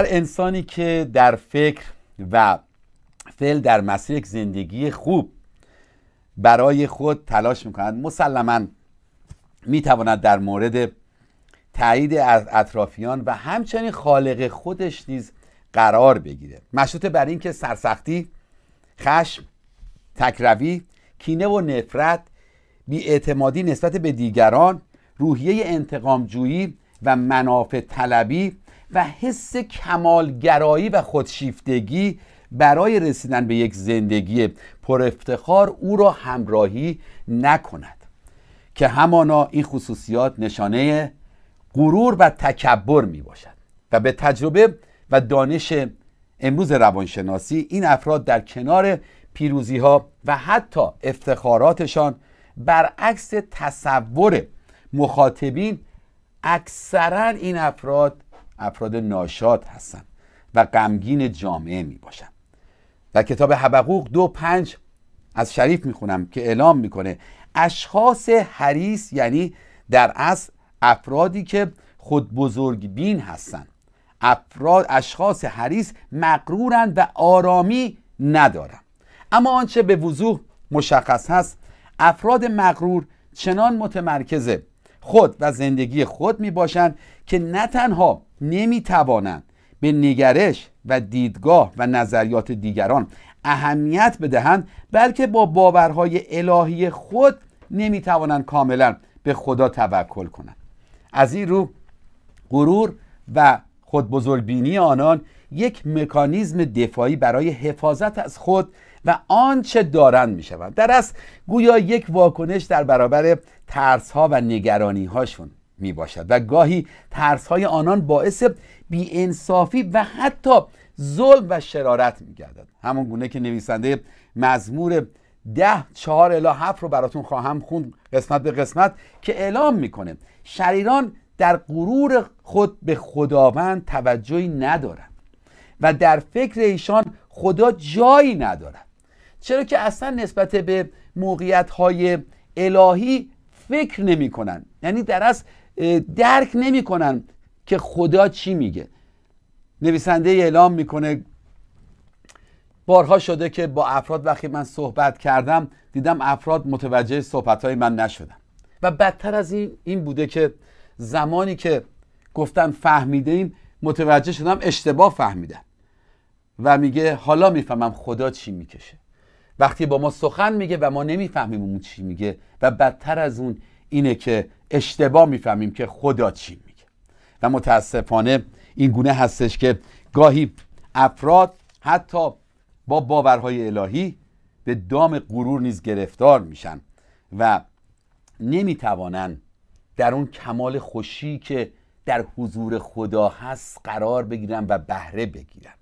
هر انسانی که در فکر و فعل در مسیر یک زندگی خوب برای خود تلاش میکند مسلما میتواند در مورد تایید از اطرافیان و همچنین خالق خودش نیز قرار بگیره مشروط بر اینکه سرسختی خشم تکروی کینه و نفرت بیاعتمادی نسبت به دیگران روحیه انتقامجویی و منافع طلبی و حس کمالگرایی و خودشیفتگی برای رسیدن به یک زندگی پر افتخار او را همراهی نکند که همانا این خصوصیات نشانه غرور و تکبر می باشد و به تجربه و دانش امروز روانشناسی این افراد در کنار پیروزی ها و حتی افتخاراتشان برعکس تصور مخاطبین اکثرا این افراد افراد ناشاد هستند و غمگین جامعه می باشند در کتاب حبقوق دو پنج از شریف می خونم که اعلام میکنه اشخاص حریس یعنی در اصل افرادی که خود بزرگ بین هستند افراد اشخاص حریس مقرورند و آرامی ندارند اما آنچه به وضوح مشخص هست افراد مقرور چنان متمرکزه خود و زندگی خود می باشند که نه تنها نمی توانند به نگرش و دیدگاه و نظریات دیگران اهمیت بدهند بلکه با باورهای الهی خود نمی توانند کاملا به خدا توکل کنند از این رو غرور و خود بزرگبینی آنان یک مکانیزم دفاعی برای حفاظت از خود و آنچه دارند می در از گویا یک واکنش در برابر ترس ها و نگرانی هاشون می باشد و گاهی ترس های آنان باعث بیانصافی و حتی ظلم و شرارت می گردد همون گونه که نویسنده مزمور ده چهار الا هفت رو براتون خواهم خوند قسمت به قسمت که اعلام میکنه شریران در غرور خود به خداوند توجهی ندارند و در فکر ایشان خدا جایی ندارد چرا که اصلا نسبت به موقعیت های الهی فکر نمی کنن. یعنی در از درک نمی کنن که خدا چی میگه نویسنده اعلام میکنه بارها شده که با افراد وقتی من صحبت کردم دیدم افراد متوجه صحبت های من نشدن و بدتر از این این بوده که زمانی که فهمیده فهمیدین متوجه شدم اشتباه فهمیدم و میگه حالا میفهمم خدا چی میکشه وقتی با ما سخن میگه و ما نمیفهمیم اون چی میگه و بدتر از اون اینه که اشتباه میفهمیم که خدا چی میگه و متاسفانه این گونه هستش که گاهی افراد حتی با باورهای الهی به دام غرور نیز گرفتار میشن و نمیتوانند در اون کمال خوشی که در حضور خدا هست قرار بگیرم و بهره بگیرم